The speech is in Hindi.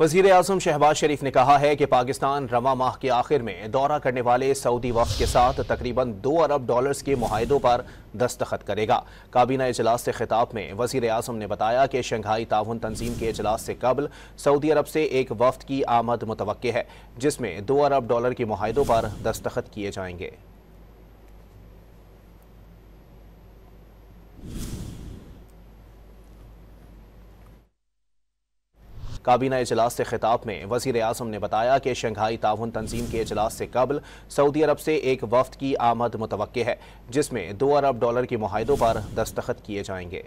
वजीर अजम शहबाज शरीफ ने कहा है कि पाकिस्तान रवा माह के आखिर में दौरा करने वाले सऊदी वक्त के साथ तकरीबन दो अरब डॉलर्स के माहों पर दस्तखत करेगा काबीना इजलास से खिताब में वजीर अजम ने बताया कि शंघाई ताउन तंजीम के अजलास से कबल सऊदी अरब से एक वफद की आमद मुतव है जिसमें दो अरब डॉलर के माहों पर दस्तखत किए जाएंगे काबीना इजलास से खिताब में वजीर अजम ने बताया कि शंघाई ताउन तंजीम के अजलास से कबल सऊदी अरब से एक वफद की आमद मुतव है जिसमें दो अरब डॉलर के माहों पर दस्तखत किए जाएंगे